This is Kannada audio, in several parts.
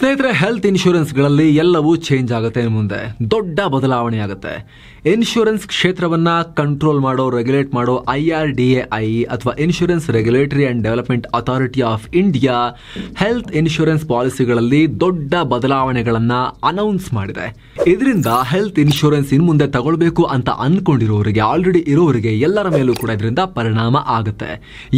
ಸ್ನೇಹಿತರೆ ಹೆಲ್ತ್ ಇನ್ಶೂರೆನ್ಸ್ಗಳಲ್ಲಿ ಎಲ್ಲವೂ ಚೇಂಜ್ ಆಗುತ್ತೆ ಮುಂದೆ ದೊಡ್ಡ ಬದಲಾವಣೆ ಆಗುತ್ತೆ ಇನ್ಶೂರೆನ್ಸ್ ಕ್ಷೇತ್ರವನ್ನ ಕಂಟ್ರೋಲ್ ಮಾಡೋ ರೆಗ್ಯುಲೇಟ್ ಮಾಡೋ I R D A I ಅಥವಾ insurance regulatory and development authority of India health insurance ಪಾಲಿಸಿಗಳಲ್ಲಿ ದೊಡ್ಡ ಬದಲಾವಣೆಗಳನ್ನ ಅನೌನ್ಸ್ ಮಾಡಿದೆ ಇದರಿಂದ ಹೆಲ್ತ್ ಇನ್ಶೂರೆನ್ಸ್ ಇನ್ ಮುಂದೆ ತಗೊಳ್ಬೇಕು ಅಂತ ಅಂದ್ಕೊಂಡಿರೋರಿಗೆ ಆಲ್ರೆಡಿ ಇರೋರಿಗೆ ಎಲ್ಲರ ಮೇಲೂ ಕೂಡ ಇದರಿಂದ ಪರಿಣಾಮ ಆಗುತ್ತೆ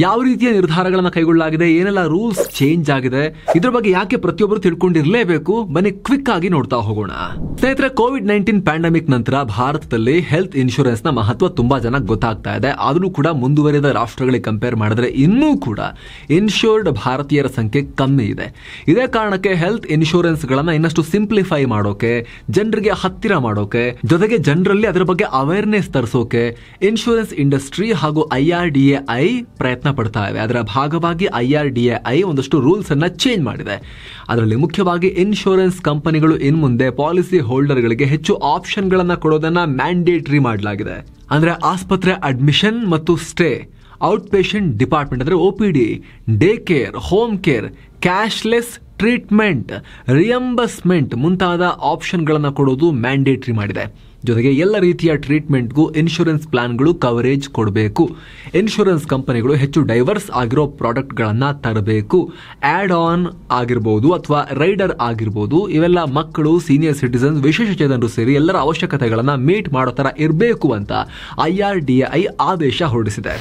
ಯಾವ ರೀತಿಯ ನಿರ್ಧಾರಗಳನ್ನು ಕೈಗೊಳ್ಳಲಾಗಿದೆ ಏನೆಲ್ಲ ರೂಲ್ಸ್ ಚೇಂಜ್ ಆಗಿದೆ ಇದರ ಬಗ್ಗೆ ಯಾಕೆ ಪ್ರತಿಯೊಬ್ಬರು ತಿಳ್ಕೊಂಡು ಇಟ್ಕೊಂಡಿರ್ಲೇಬೇಕು ಬನ್ನಿ ಕ್ವಿಕ್ ಆಗಿ ನೋಡ್ತಾ ಹೋಗೋಣ ಸ್ನೇಹಿತರೆ ಕೋವಿಡ್ ನೈನ್ಟೀನ್ ಪ್ಯಾಂಡಮಿಕ್ ನಂತರ ಭಾರತದಲ್ಲಿ ಹೆಲ್ತ್ ಇನ್ಶೂರೆನ್ಸ್ ನ ಮಹತ್ವ ತುಂಬಾ ಜನ ಗೊತ್ತಾಗ್ತಾ ಇದೆ ಆದ್ರೂ ಕೂಡ ಮುಂದುವರಿದ ರಾಷ್ಟ್ರಗಳಿಗೆ ಕಂಪೇರ್ ಮಾಡಿದ್ರೆ ಇನ್ನೂ ಕೂಡ ಇನ್ಶೂರ್ಡ್ ಭಾರತೀಯರ ಸಂಖ್ಯೆ ಕಮ್ಮಿ ಇದೆ ಇದೇ ಕಾರಣಕ್ಕೆ ಹೆಲ್ತ್ ಇನ್ಶೂರೆನ್ಸ್ ಗಳನ್ನ ಇನ್ನಷ್ಟು ಸಿಂಪ್ಲಿಫೈ ಮಾಡೋಕೆ ಜನರಿಗೆ ಹತ್ತಿರ ಮಾಡೋಕೆ ಜೊತೆಗೆ ಜನರಲ್ಲಿ ಅದರ ಬಗ್ಗೆ ಅವೇರ್ನೆಸ್ ತರಿಸೋಕೆ ಇನ್ಶೂರೆನ್ಸ್ ಇಂಡಸ್ಟ್ರಿ ಹಾಗೂ I R D A I ಪ್ರಯತ್ನ ಪಡ್ತಾ ಇವೆ ಅದರ ಭಾಗವಾಗಿ ಐ ಆರ್ ಡಿ ಐ ಒಂದಷ್ಟು ರೂಲ್ಸ್ ಅನ್ನ ಚೇಂಜ್ ಮಾಡಿದೆ ಅದರಲ್ಲಿ ಮುಖ್ಯ ಮುಖ್ಯವಾಗಿ ಇನ್ಶೂರೆನ್ಸ್ ಕಂಪನಿಗಳು ಮುಂದೆ ಪಾಲಿಸಿ ಹೋಲ್ಡರ್ ಗಳಿಗೆ ಹೆಚ್ಚು ಆಪ್ಷನ್ಗಳನ್ನು ಕೊಡೋದನ್ನ ಮ್ಯಾಂಡೇಟರಿ ಮಾಡಲಾಗಿದೆ ಅಂದ್ರೆ ಆಸ್ಪತ್ರೆ ಅಡ್ಮಿಷನ್ ಮತ್ತು ಸ್ಟೇ ಔಟ್ ಪೇಷಂಟ್ ಡಿಪಾರ್ಟ್ಮೆಂಟ್ ಅಂದ್ರೆ OPD day care home care cashless treatment reimbursement ಮುಂತಾದ ಆಪ್ಷನ್ಗಳನ್ನು ಕೊಡೋದು ಮ್ಯಾಂಡೇಟ್ರಿ ಮಾಡಿದೆ ಜೊತೆಗೆ ಎಲ್ಲ ರೀತಿಯ ಟ್ರೀಟ್ಮೆಂಟ್ಗೂ ಇನ್ಶೂರೆನ್ಸ್ ಪ್ಲಾನ್ಗಳು ಕವರೇಜ್ ಕೊಡಬೇಕು ಇನ್ಶೂರೆನ್ಸ್ ಕಂಪನಿಗಳು ಹೆಚ್ಚು ಡೈವರ್ಸ್ ಆಗಿರೋ ಪ್ರಾಡಕ್ಟ್ಗಳನ್ನು ತರಬೇಕು ಆ್ಯಡ್ ಆನ್ ಆಗಿರ್ಬೋದು ಅಥವಾ ರೈಡರ್ ಆಗಿರ್ಬೋದು ಇವೆಲ್ಲ ಮಕ್ಕಳು ಸೀನಿಯರ್ ಸಿಟಿಸನ್ಸ್ ವಿಶೇಷಚೇತನರು ಸೇರಿ ಎಲ್ಲರ ಅವಶ್ಯಕತೆಗಳನ್ನು ಮೀಟ್ ಮಾಡೋ ಥರ ಇರಬೇಕು ಅಂತ ಐ ಆರ್ ಡಿ ಐ ಆದೇಶ ಹೊರಡಿಸಿದೆ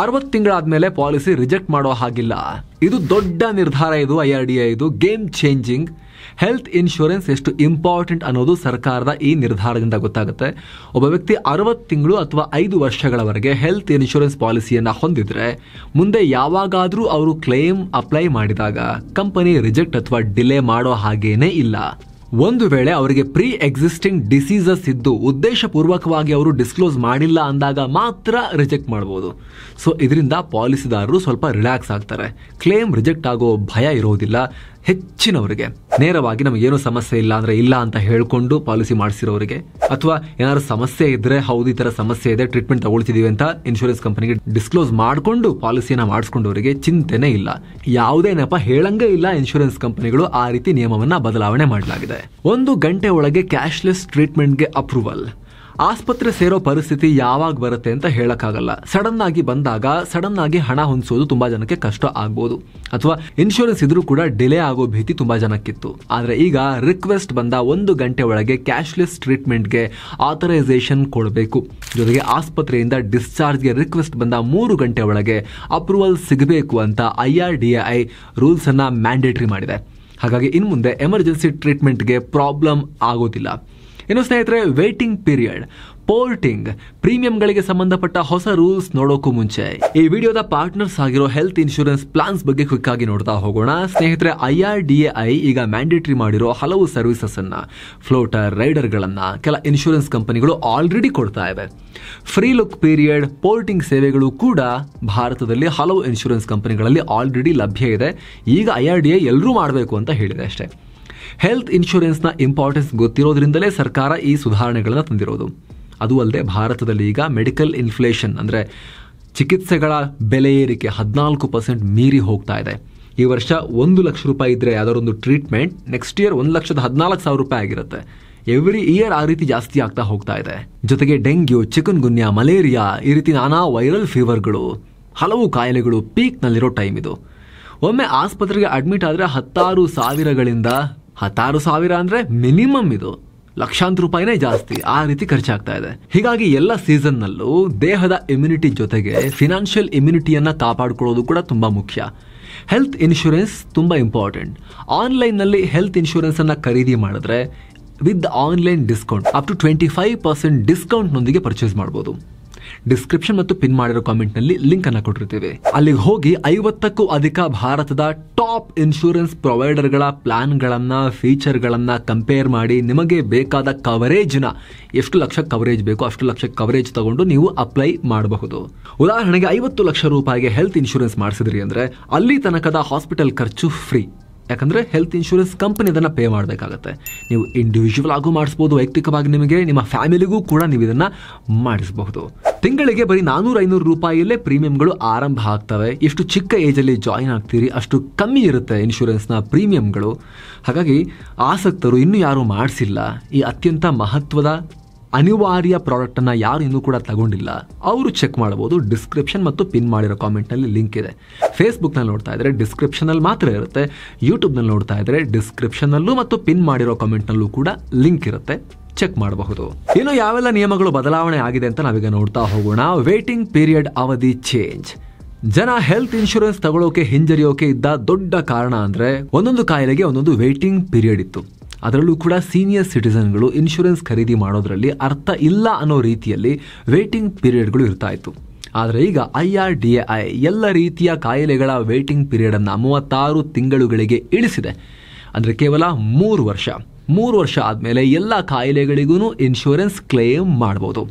ಅರವತ್ತು ತಿಂಗಳಾದ್ಮೇಲೆ ಪಾಲಿಸಿ ರಿಜೆಕ್ಟ್ ಮಾಡೋ ಹಾಗಿಲ್ಲ ಇದು ದೊಡ್ಡ ನಿರ್ಧಾರ ಇದು ಐ ಆರ್ ಡಿ ಐ ಇದು ಗೇಮ್ ಚೇಂಜಿಂಗ್ ಹೆಲ್ತ್ ಇನ್ಶೂರೆನ್ಸ್ ಎಷ್ಟು ಇಂಪಾರ್ಟೆಂಟ್ ಅನ್ನೋದು ಸರ್ಕಾರದ ಈ ನಿರ್ಧಾರದಿಂದ ಗೊತ್ತಾಗುತ್ತೆ ಒಬ್ಬ ವ್ಯಕ್ತಿ ಅರವತ್ತು ತಿಂಗಳು ಅಥವಾ ಐದು ವರ್ಷಗಳವರೆಗೆ ಹೆಲ್ತ್ ಇನ್ಶೂರೆನ್ಸ್ ಪಾಲಿಸಿಯನ್ನು ಹೊಂದಿದ್ರೆ ಮುಂದೆ ಯಾವಾಗಾದರೂ ಅವರು ಕ್ಲೇಮ್ ಅಪ್ಲೈ ಮಾಡಿದಾಗ ಕಂಪನಿ ರಿಜೆಕ್ಟ್ ಅಥವಾ ಡಿಲೇ ಮಾಡೋ ಹಾಗೇನೇ ಇಲ್ಲ ಒಂದು ವೇಳೆ ಅವರಿಗೆ ಪ್ರೀ ಎಕ್ಸಿಸ್ಟಿಂಗ್ ಡಿಸೀಸಸ್ ಇದ್ದು ಉದ್ದೇಶಪೂರ್ವಕವಾಗಿ ಅವರು ಡಿಸ್ಕ್ಲೋಸ್ ಮಾಡಿಲ್ಲ ಅಂದಾಗ ಮಾತ್ರ ರಿಜೆಕ್ಟ್ ಮಾಡ್ಬೋದು ಸೊ ಇದರಿಂದ ಪಾಲಿಸಿದಾರರು ಸ್ವಲ್ಪ ರಿಲ್ಯಾಕ್ಸ್ ಆಗ್ತಾರೆ ಕ್ಲೇಮ್ ರಿಜೆಕ್ಟ್ ಆಗೋ ಭಯ ಇರೋದಿಲ್ಲ ಹೆಚ್ಚಿನವರಿಗೆ ನೇರವಾಗಿ ನಮಗೇನು ಸಮಸ್ಯೆ ಇಲ್ಲ ಅಂದ್ರೆ ಇಲ್ಲ ಅಂತ ಹೇಳ್ಕೊಂಡು ಪಾಲಿಸಿ ಮಾಡಿಸಿರೋರಿಗೆ ಅಥವಾ ಏನಾದ್ರು ಸಮಸ್ಯೆ ಇದ್ರೆ ಹೌದು ಈ ತರ ಸಮಸ್ಯೆ ಇದೆ ಟ್ರೀಟ್ಮೆಂಟ್ ತಗೊಳ್ತಿದೀವಿ ಅಂತ ಇನ್ಶೂರೆನ್ಸ್ ಕಂಪನಿಗೆ ಡಿಸ್ಕ್ಲೋಸ್ ಮಾಡಿಕೊಂಡು ಪಾಲಿಸಿಯನ್ನ ಮಾಡಿಸ್ಕೊಂಡವರಿಗೆ ಚಿಂತೆನೆ ಇಲ್ಲ ಯಾವುದೇ ನೆಪ ಹೇಳಂಗೆ ಇಲ್ಲ ಇನ್ಶೂರೆನ್ಸ್ ಕಂಪನಿಗಳು ಆ ರೀತಿ ನಿಯಮವನ್ನು ಬದಲಾವಣೆ ಮಾಡಲಾಗಿದೆ ಒಂದು ಗಂಟೆ ಒಳಗೆ ಕ್ಯಾಶ್ಲೆಸ್ ಟ್ರೀಟ್ಮೆಂಟ್ಗೆ ಅಪ್ರೂವಲ್ ಆಸ್ಪತ್ರೆ ಸೇರೋ ಪರಿಸ್ಥಿತಿ ಯಾವಾಗ ಬರುತ್ತೆ ಅಂತ ಹೇಳೋಕ್ಕಾಗಲ್ಲ ಸಡನ್ ಆಗಿ ಬಂದಾಗ ಸಡನ್ ಆಗಿ ಹಣ ಹೊಂದಿಸೋದು ತುಂಬಾ ಜನಕ್ಕೆ ಕಷ್ಟ ಆಗ್ಬೋದು ಅಥವಾ ಇನ್ಶೂರೆನ್ಸ್ ಇದ್ರೂ ಕೂಡ ಡಿಲೇ ಆಗೋ ಭೀತಿ ತುಂಬಾ ಜನಕ್ಕಿತ್ತು ಆದರೆ ಈಗ ರಿಕ್ವೆಸ್ಟ್ ಬಂದ ಒಂದು ಗಂಟೆ ಒಳಗೆ ಕ್ಯಾಶ್ಲೆಸ್ ಟ್ರೀಟ್ಮೆಂಟ್ಗೆ ಆಥರೈಸೇಷನ್ ಕೊಡಬೇಕು ಜೊತೆಗೆ ಆಸ್ಪತ್ರೆಯಿಂದ ಡಿಸ್ಚಾರ್ಜ್ಗೆ ರಿಕ್ವೆಸ್ಟ್ ಬಂದ ಮೂರು ಗಂಟೆ ಒಳಗೆ ಅಪ್ರೂವಲ್ ಸಿಗಬೇಕು ಅಂತ ಐ ಆರ್ ಡಿ ಐ ರೂಲ್ಸನ್ನು ಮ್ಯಾಂಡೇಟ್ರಿ ಮಾಡಿದೆ ಹಾಗಾಗಿ ಇನ್ನು ಮುಂದೆ ಎಮರ್ಜೆನ್ಸಿ ಟ್ರೀಟ್ಮೆಂಟ್ಗೆ ಪ್ರಾಬ್ಲಮ್ ಆಗೋದಿಲ್ಲ ಇನ್ನು ಸ್ನೇಹಿತರೆ ವೇಟಿಂಗ್ ಪೀರಿಯಡ್ ಪೋರ್ಟಿಂಗ್ ಪ್ರೀಮಿಯಂಗಳಿಗೆ ಸಂಬಂಧಪಟ್ಟ ಹೊಸ ರೂಲ್ಸ್ ನೋಡೋಕ್ಕೂ ಮುಂಚೆ ಈ ವಿಡಿಯೋದ ಪಾರ್ಟ್ನರ್ಸ್ ಆಗಿರೋ ಹೆಲ್ತ್ ಇನ್ಶೂರೆನ್ಸ್ ಪ್ಲಾನ್ಸ್ ಬಗ್ಗೆ ಕ್ವಿಕ್ ಆಗಿ ನೋಡ್ತಾ ಹೋಗೋಣ ಸ್ನೇಹಿತರೆ I R D A I ಈಗ ಮ್ಯಾಂಡೇಟರಿ ಮಾಡಿರೋ ಹಲವು ಸರ್ವಿಸಸ್ ಅನ್ನ ಫ್ಲೋಟರ್ ರೈಡರ್ಗಳನ್ನ ಕೆಲ ಇನ್ಶೂರೆನ್ಸ್ ಕಂಪನಿಗಳು ಆಲ್ರೆಡಿ ಕೊಡ್ತಾ ಇವೆ ಫ್ರೀ ಲುಕ್ ಪೀರಿಯಡ್ ಪೋರ್ಟಿಂಗ್ ಸೇವೆಗಳು ಕೂಡ ಭಾರತದಲ್ಲಿ ಹಲವು ಇನ್ಶೂರೆನ್ಸ್ ಕಂಪನಿಗಳಲ್ಲಿ ಆಲ್ರೆಡಿ ಲಭ್ಯ ಇದೆ ಈಗ ಐ ಆರ್ ಡಿ ಎ ಎಲ್ಲರೂ ಮಾಡಬೇಕು ಅಂತ ಹೇಳಿದೆ ಅಷ್ಟೇ ಹೆಲ್ತ್ ಇನ್ಶೂರೆನ್ಸ್ನ ಇಂಪಾರ್ಟೆನ್ಸ್ ಗೊತ್ತಿರೋದ್ರಿಂದಲೇ ಸರ್ಕಾರ ಈ ಸುಧಾರಣೆಗಳನ್ನು ತಂದಿರೋದು ಅದು ಅಲ್ಲದೆ ಭಾರತದಲ್ಲಿ ಈಗ ಮೆಡಿಕಲ್ ಇನ್ಫ್ಲೇಷನ್ ಅಂದರೆ ಚಿಕಿತ್ಸೆಗಳ ಬೆಲೆ ಏರಿಕೆ ಹದಿನಾಲ್ಕು ಪರ್ಸೆಂಟ್ ಮೀರಿ ಹೋಗ್ತಾ ಇದೆ ಈ ವರ್ಷ ಒಂದು ಲಕ್ಷ ರೂಪಾಯಿ ಇದ್ದರೆ ಯಾವುದಾರೊಂದು ಟ್ರೀಟ್ಮೆಂಟ್ ನೆಕ್ಸ್ಟ್ ಇಯರ್ ಒಂದು ಲಕ್ಷದ ಹದಿನಾಲ್ಕು ಸಾವಿರ ರೂಪಾಯಿ ಆಗಿರುತ್ತೆ ಎವ್ರಿ ಇಯರ್ ಆ ರೀತಿ ಜಾಸ್ತಿ ಆಗ್ತಾ ಹೋಗ್ತಾ ಇದೆ ಜೊತೆಗೆ ಡೆಂಗ್ಯೂ ಚಿಕನ್ ಗುನ್ಯಾ ಮಲೇರಿಯಾ ಈ ರೀತಿ ನಾನಾ ವೈರಲ್ ಫೀವರ್ಗಳು ಹಲವು ಕಾಯಿಲೆಗಳು ಪೀಕ್ನಲ್ಲಿರೋ ಟೈಮ್ ಇದು ಒಮ್ಮೆ ಆಸ್ಪತ್ರೆಗೆ ಅಡ್ಮಿಟ್ ಆದರೆ ಹತ್ತಾರು ಸಾವಿರಗಳಿಂದ ಹತ್ತಾರು ಸಾವಿರ ಅಂದರೆ ಮಿನಿಮಮ್ ಇದು ಲಕ್ಷಾಂತರ ರೂಪಾಯಿನೇ ಜಾಸ್ತಿ ಆ ರೀತಿ ಖರ್ಚಾಗ್ತಾ ಇದೆ ಹೀಗಾಗಿ ಎಲ್ಲ ನಲ್ಲೂ ದೇಹದ ಇಮ್ಯುನಿಟಿ ಜೊತೆಗೆ ಫಿನಾನ್ಷಿಯಲ್ ಇಮ್ಯುನಿಟಿಯನ್ನ ಕಾಪಾಡಿಕೊಳ್ಳೋದು ಕೂಡ ತುಂಬಾ ಮುಖ್ಯ ಹೆಲ್ತ್ ಇನ್ಶೂರೆನ್ಸ್ ತುಂಬಾ ಇಂಪಾರ್ಟೆಂಟ್ ಆನ್ಲೈನ್ ನಲ್ಲಿ ಹೆಲ್ತ್ ಇನ್ಶೂರೆನ್ಸ್ ಅನ್ನ ಖರೀದಿ ಮಾಡಿದ್ರೆ with online discount up to twenty five percent ಡಿಸ್ಕೌಂಟ್ನೊಂದಿಗೆ ಪರ್ಚೇಸ್ ಮಾಡಬಹುದು ಡಿಸ್ಕ್ರಿಪ್ಷನ್ ಮತ್ತು ಪಿನ್ ಮಾಡಿರೋ ಲಿಂಕ್ ಲಿಂಕನ್ನು ಕೊಟ್ಟಿರ್ತೀವಿ ಅಲ್ಲಿಗೆ ಹೋಗಿ ಐವತ್ತಕ್ಕೂ ಅಧಿಕ ಭಾರತದ ಟಾಪ್ ಇನ್ಶೂರೆನ್ಸ್ ಪ್ರೊವೈಡರ್ಗಳ ಫೀಚರ್ ಗಳನ್ನ ಕಂಪೇರ್ ಮಾಡಿ ನಿಮಗೆ ಬೇಕಾದ ಕವರೇಜ್ನ ಎಷ್ಟು ಲಕ್ಷ ಕವರೇಜ್ ಬೇಕು ಅಷ್ಟು ಲಕ್ಷ ಕವರೇಜ್ ತಗೊಂಡು ನೀವು ಅಪ್ಲೈ ಮಾಡಬಹುದು ಉದಾಹರಣೆಗೆ ಐವತ್ತು ಲಕ್ಷ ರೂಪಾಯಿಗೆ ಹೆಲ್ತ್ ಇನ್ಶೂರೆನ್ಸ್ ಮಾಡಿಸಿದ್ರಿ ಅಂದ್ರೆ ಅಲ್ಲಿ ತನಕದ ಹಾಸ್ಪಿಟಲ್ ಖರ್ಚು ಫ್ರೀ ಯಾಕಂದರೆ ಹೆಲ್ತ್ ಇನ್ಶೂರೆನ್ಸ್ ಕಂಪನಿ ಅದನ್ನು ಪೇ ಮಾಡಬೇಕಾಗತ್ತೆ ನೀವು ಇಂಡಿವಿಜುವಲ್ ಆಗೂ ಮಾಡಿಸ್ಬೋದು ವೈಯಕ್ತಿಕವಾಗಿ ನಿಮಗೆ ನಿಮ್ಮ ಫ್ಯಾಮಿಲಿಗೂ ಕೂಡ ನೀವು ಇದನ್ನು ಮಾಡಿಸಬಹುದು ತಿಂಗಳಿಗೆ ಬರೀ ನಾನೂರ ಐನೂರು ರೂಪಾಯಿಯಲ್ಲೇ ಪ್ರೀಮಿಯಂಗಳು ಆರಂಭ ಆಗ್ತವೆ ಎಷ್ಟು ಚಿಕ್ಕ ಏಜಲ್ಲಿ ಜಾಯಿನ್ ಆಗ್ತೀರಿ ಅಷ್ಟು ಕಮ್ಮಿ ಇರುತ್ತೆ ಇನ್ಶೂರೆನ್ಸ್ನ ಪ್ರೀಮಿಯಂಗಳು ಹಾಗಾಗಿ ಆಸಕ್ತರು ಇನ್ನೂ ಯಾರೂ ಮಾಡಿಸಿಲ್ಲ ಈ ಅತ್ಯಂತ ಮಹತ್ವದ ಅನಿವಾರ್ಯ ಪ್ರಾಡಕ್ಟನ್ನು ಯಾರು ಇನ್ನೂ ಕೂಡ ತಗೊಂಡಿಲ್ಲ ಅವರು ಚೆಕ್ ಮಾಡ್ಬೋದು ಡಿಸ್ಕ್ರಿಪ್ಷನ್ ಮತ್ತು ಪಿನ್ ಮಾಡಿರೋ ಕಾಮೆಂಟ್ನಲ್ಲಿ ಲಿಂಕ್ ಇದೆ ಫೇಸ್ಬುಕ್ನಲ್ಲಿ ನೋಡ್ತಾ ಡಿಸ್ಕ್ರಿಪ್ಷನ್ ಡಿಸ್ಕ್ರಿಪ್ಷನಲ್ಲಿ ಮಾತ್ರ ಇರುತ್ತೆ ಯೂಟ್ಯೂಬ್ನಲ್ಲಿ ನೋಡ್ತಾ ಡಿಸ್ಕ್ರಿಪ್ಷನ್ ಡಿಸ್ಕ್ರಿಪ್ಷನಲ್ಲೂ ಮತ್ತು ಪಿನ್ ಮಾಡಿರೋ ಕಾಮೆಂಟ್ನಲ್ಲೂ ಕೂಡ ಲಿಂಕ್ ಇರುತ್ತೆ ಚೆಕ್ ಮಾಡಬಹುದು ಇನ್ನು ಯಾವೆಲ್ಲ ನಿಯಮಗಳು ಬದಲಾವಣೆ ಆಗಿದೆ ಅಂತ ನಾವೀಗ ನೋಡ್ತಾ ಹೋಗೋಣ ವೇಟಿಂಗ್ ಪೀರಿಯಡ್ ಅವಧಿ ಚೇಂಜ್ ಜನ ಹೆಲ್ತ್ ಇನ್ಶೂರೆನ್ಸ್ ತಗೊಳ್ಳೋಕೆ ಹಿಂಜರಿಯೋಕೆ ಇದ್ದ ದೊಡ್ಡ ಕಾರಣ ಅಂದ್ರೆ ಒಂದೊಂದು ಕಾಯಿಲೆಗೆ ಒಂದೊಂದು ವೇಟಿಂಗ್ ಪೀರಿಯಡ್ ಇತ್ತು ಅದರಲ್ಲೂ ಕೂಡ ಸೀನಿಯರ್ ಸಿಟಿಸನ್ಗಳು ಇನ್ಶೂರೆನ್ಸ್ ಖರೀದಿ ಮಾಡೋದರಲ್ಲಿ ಅರ್ಥ ಇಲ್ಲ ಅನ್ನೋ ರೀತಿಯಲ್ಲಿ ವೇಟಿಂಗ್ ಪೀರಿಯಡ್ಗಳು ಇರ್ತಾ ಇತ್ತು ಆದರೆ ಈಗ I R D A I ಎಲ್ಲ ರೀತಿಯ ಕಾಯಿಲೆಗಳ ವೇಟಿಂಗ್ ಪೀರಿಯಡನ್ನು ಮೂವತ್ತಾರು ತಿಂಗಳುಗಳಿಗೆ ಇಳಿಸಿದೆ ಅಂದರೆ ಕೇವಲ ಮೂರು ವರ್ಷ ಮೂರು ವರ್ಷ ಆದಮೇಲೆ ಎಲ್ಲ ಕಾಯಿಲೆಗಳಿಗೂ ಇನ್ಶೂರೆನ್ಸ್ ಕ್ಲೇಮ್ ಮಾಡ್ಬೋದು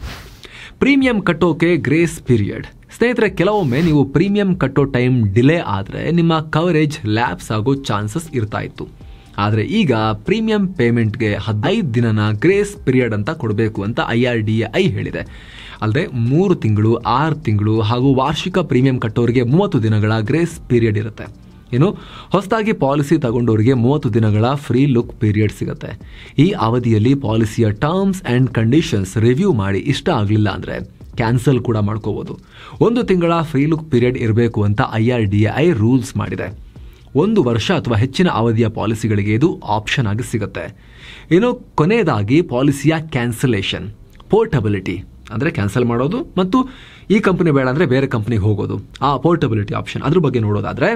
ಪ್ರೀಮಿಯಂ ಕಟ್ಟೋಕೆ ಗ್ರೇಸ್ ಪೀರಿಯಡ್ ಸ್ನೇಹಿತರೆ ಕೆಲವೊಮ್ಮೆ ನೀವು ಪ್ರೀಮಿಯಂ ಕಟ್ಟೋ ಟೈಮ್ ಡಿಲೇ ಆದರೆ ನಿಮ್ಮ ಕವರೇಜ್ ಲ್ಯಾಪ್ಸ್ ಆಗೋ ಚಾನ್ಸಸ್ ಇರ್ತಾ ಇತ್ತು ಆದರೆ ಈಗ ಪ್ರೀಮಿಯಂ ಪೇಮೆಂಟ್ಗೆ ಹದಿನೈದು ದಿನನ ಗ್ರೇಸ್ ಪೀರಿಯಡ್ ಅಂತ ಕೊಡಬೇಕು ಅಂತ ಐ ಆರ್ ಡಿ ಐ ಹೇಳಿದೆ ಅಲ್ಲದೆ ಮೂರು ತಿಂಗಳು ಆರು ತಿಂಗಳು ಹಾಗೂ ವಾರ್ಷಿಕ ಪ್ರೀಮಿಯಂ ಕಟ್ಟೋರಿಗೆ ಮೂವತ್ತು ದಿನಗಳ ಗ್ರೇಸ್ ಪೀರಿಯಡ್ ಇರುತ್ತೆ ಏನು ಹೊಸದಾಗಿ ಪಾಲಿಸಿ ತಗೊಂಡವರಿಗೆ ಮೂವತ್ತು ದಿನಗಳ ಫ್ರೀ ಲುಕ್ ಪೀರಿಯಡ್ ಸಿಗುತ್ತೆ ಈ ಅವಧಿಯಲ್ಲಿ ಪಾಲಿಸಿಯ ಟರ್ಮ್ಸ್ ಆ್ಯಂಡ್ ಕಂಡೀಷನ್ಸ್ ರಿವ್ಯೂ ಮಾಡಿ ಇಷ್ಟ ಆಗಲಿಲ್ಲ ಅಂದರೆ ಕ್ಯಾನ್ಸಲ್ ಕೂಡ ಮಾಡ್ಕೋಬೋದು ಒಂದು ತಿಂಗಳ ಫ್ರೀ ಲುಕ್ ಪೀರಿಯಡ್ ಇರಬೇಕು ಅಂತ I R D I rules ಮಾಡಿದೆ ಒಂದು ವರ್ಷ ಅಥವಾ ಹೆಚ್ಚಿನ ಅವಧಿಯ ಪಾಲಿಸಿಗಳಿಗೆ ಇದು ಆಪ್ಷನ್ ಆಗಿ ಸಿಗುತ್ತೆ ಇನ್ನು ಕೊನೆಯದಾಗಿ ಪಾಲಿಸಿಯ ಕ್ಯಾನ್ಸಲೇಷನ್ ಪೋರ್ಟಬಿಲಿಟಿ ಅಂದರೆ ಕ್ಯಾನ್ಸಲ್ ಮಾಡೋದು ಮತ್ತು ಈ ಕಂಪನಿ ಬೇಡ ಅಂದರೆ ಬೇರೆ ಕಂಪ್ನಿಗೆ ಹೋಗೋದು ಆ ಪೋರ್ಟಬಿಲಿಟಿ ಆಪ್ಷನ್ ಅದ್ರ ಬಗ್ಗೆ ನೋಡೋದಾದರೆ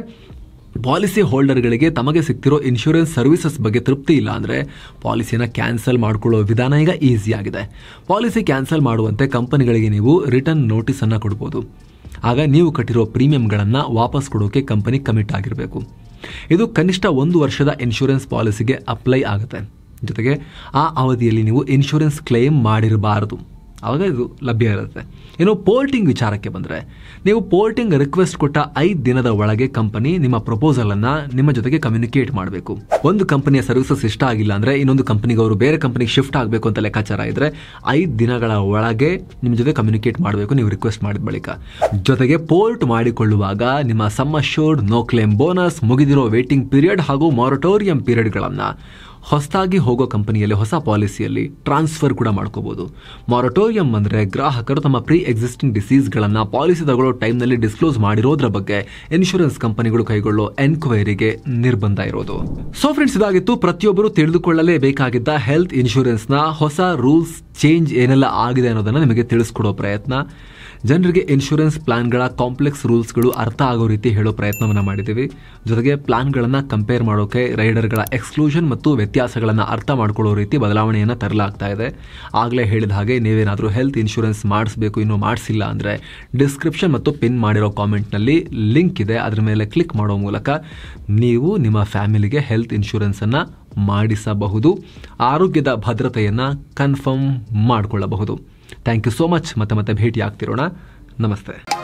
ಪಾಲಿಸಿ ಹೋಲ್ಡರ್ಗಳಿಗೆ ತಮಗೆ ಸಿಕ್ತಿರೋ ಇನ್ಶೂರೆನ್ಸ್ ಸರ್ವಿಸಸ್ ಬಗ್ಗೆ ತೃಪ್ತಿ ಇಲ್ಲ ಅಂದರೆ ಪಾಲಿಸಿನ ಕ್ಯಾನ್ಸಲ್ ಮಾಡಿಕೊಳ್ಳೋ ವಿಧಾನ ಈಗ ಈಸಿಯಾಗಿದೆ ಪಾಲಿಸಿ ಕ್ಯಾನ್ಸಲ್ ಮಾಡುವಂತೆ ಕಂಪನಿಗಳಿಗೆ ನೀವು ರಿಟರ್ನ್ ನೋಟಿಸನ್ನು ಕೊಡ್ಬೋದು ಆಗ ನೀವು ಕಟ್ಟಿರೋ ಪ್ರೀಮಿಯಂಗಳನ್ನು ವಾಪಸ್ ಕೊಡೋಕೆ ಕಂಪನಿ ಕಮಿಟ್ ಆಗಿರಬೇಕು ಇದು ಕನಿಷ್ಠ ಒಂದು ವರ್ಷದ ಇನ್ಶೂರೆನ್ಸ್ ಪಾಲಿಸಿಗೆ ಅಪ್ಲೈ ಆಗುತ್ತೆ ಜೊತೆಗೆ ಆ ಅವಧಿಯಲ್ಲಿ ನೀವು ಇನ್ಶೂರೆನ್ಸ್ ಕ್ಲೇಮ್ ಮಾಡಿರಬಾರದು ಆವಾಗ ಇದು ಲಭ್ಯ ಇರುತ್ತೆ ಇನ್ನು ಪೋರ್ಟಿಂಗ್ ವಿಚಾರಕ್ಕೆ ಬಂದರೆ ನೀವು ಪೋರ್ಟಿಂಗ್ ರಿಕ್ವೆಸ್ಟ್ ಕೊಟ್ಟ ಐದು ದಿನದ ಒಳಗೆ ಕಂಪನಿ ನಿಮ್ಮ ಪ್ರಪೋಸಲನ್ನು ನಿಮ್ಮ ಜೊತೆಗೆ ಕಮ್ಯುನಿಕೇಟ್ ಮಾಡಬೇಕು ಒಂದು ಕಂಪನಿಯ ಸರ್ವಿಸಸ್ ಇಷ್ಟ ಆಗಿಲ್ಲ ಅಂದರೆ ಇನ್ನೊಂದು ಕಂಪನಿಗೆ ಅವರು ಬೇರೆ ಕಂಪನಿಗೆ ಶಿಫ್ಟ್ ಆಗಬೇಕು ಅಂತ ಲೆಕ್ಕಾಚಾರ ಇದ್ದರೆ ಐದು ದಿನಗಳ ಒಳಗೆ ನಿಮ್ಮ ಜೊತೆ ಕಮ್ಯುನಿಕೇಟ್ ಮಾಡಬೇಕು ನೀವು ರಿಕ್ವೆಸ್ಟ್ ಮಾಡಿದ ಬಳಿಕ ಜೊತೆಗೆ ಪೋರ್ಟ್ ಮಾಡಿಕೊಳ್ಳುವಾಗ ನಿಮ್ಮ sum assured no claim bonus ಮುಗಿದಿರೋ ವೇಟಿಂಗ್ ಪೀರಿಯಡ್ ಹಾಗೂ ಮಾರಟೋರಿಯಂ ಪೀರಿಯಡ್ಗಳನ್ನು ಹೊಸದಾಗಿ ಹೋಗೋ ಕಂಪನಿಯಲ್ಲಿ ಹೊಸ ಪಾಲಿಸಿಯಲ್ಲಿ ಟ್ರಾನ್ಸ್ಫರ್ ಕೂಡ ಮಾಡ್ಕೋಬಹುದು ಮೊರಟೋರಿಯಂ ಅಂದ್ರೆ ಗ್ರಾಹಕರು ತಮ್ಮ ಪ್ರೀ ಎಕ್ಸಿಸ್ಟಿಂಗ್ ಡಿಸೀಸ್ಗಳನ್ನು ಪಾಲಿಸಿ ತಗೊಳ್ಳೋ ಟೈಮ್ನಲ್ಲಿ ಡಿಸ್ಕ್ಲೋಸ್ ಮಾಡಿರೋದ್ರ ಬಗ್ಗೆ ಇನ್ಶೂರೆನ್ಸ್ ಕಂಪನಿಗಳು ಕೈಗೊಳ್ಳೋ ಎನ್ಕ್ವೈರಿಗೆ ನಿರ್ಬಂಧ ಇರೋದು ಸೊ ಫ್ರೆಂಡ್ಸ್ ಇದಾಗಿತ್ತು ಪ್ರತಿಯೊಬ್ಬರು ತಿಳಿದುಕೊಳ್ಳಲೇಬೇಕಾಗಿದ್ದ ಹೆಲ್ತ್ ಇನ್ಶೂರೆನ್ಸ್ನ ಹೊಸ ರೂಲ್ಸ್ ಚೇಂಜ್ ಏನೆಲ್ಲ ಆಗಿದೆ ಅನ್ನೋದನ್ನ ನಿಮಗೆ ತಿಳಿಸ್ಕೊಡೋ ಪ್ರಯತ್ನ ಜನರಿಗೆ ಇನ್ಶೂರೆನ್ಸ್ ಪ್ಲಾನ್ಗಳ ಕಾಂಪ್ಲೆಕ್ಸ್ ರೂಲ್ಸ್ಗಳು ಅರ್ಥ ಆಗೋ ರೀತಿ ಹೇಳೋ ಪ್ರಯತ್ನವನ್ನು ಮಾಡಿದ್ದೀವಿ ಜೊತೆಗೆ ಪ್ಲಾನ್ಗಳನ್ನು ಕಂಪೇರ್ ಮಾಡೋಕ್ಕೆ ರೈಡರ್ಗಳ ಎಕ್ಸ್ಕ್ಲೂಷನ್ ಮತ್ತು ವ್ಯತ್ಯಾಸಗಳನ್ನು ಅರ್ಥ ಮಾಡ್ಕೊಳ್ಳೋ ರೀತಿ ಬದಲಾವಣೆಯನ್ನು ತರಲಾಗ್ತಾ ಇದೆ ಆಗಲೇ ಹೇಳಿದ ಹಾಗೆ ನೀವೇನಾದರೂ ಹೆಲ್ತ್ ಇನ್ಶೂರೆನ್ಸ್ ಮಾಡಿಸ್ಬೇಕು ಇನ್ನೂ ಮಾಡಿಸಿಲ್ಲ ಅಂದರೆ ಡಿಸ್ಕ್ರಿಪ್ಷನ್ ಮತ್ತು ಪಿನ್ ಮಾಡಿರೋ ಕಾಮೆಂಟ್ನಲ್ಲಿ ಲಿಂಕ್ ಇದೆ ಅದರ ಮೇಲೆ ಕ್ಲಿಕ್ ಮಾಡೋ ಮೂಲಕ ನೀವು ನಿಮ್ಮ ಫ್ಯಾಮಿಲಿಗೆ ಹೆಲ್ತ್ ಇನ್ಶೂರೆನ್ಸನ್ನು ಮಾಡಿಸಬಹುದು ಆರೋಗ್ಯದ ಭದ್ರತೆಯನ್ನು ಕನ್ಫರ್ಮ್ ಮಾಡಿಕೊಳ್ಳಬಹುದು ಥ್ಯಾಂಕ್ ಯು ಸೋ ಮಚ್ ಮತ್ತೆ ಮತ್ತೆ ಭೇಟಿ ಆಗ್ತಿರೋಣ ನಮಸ್ತೆ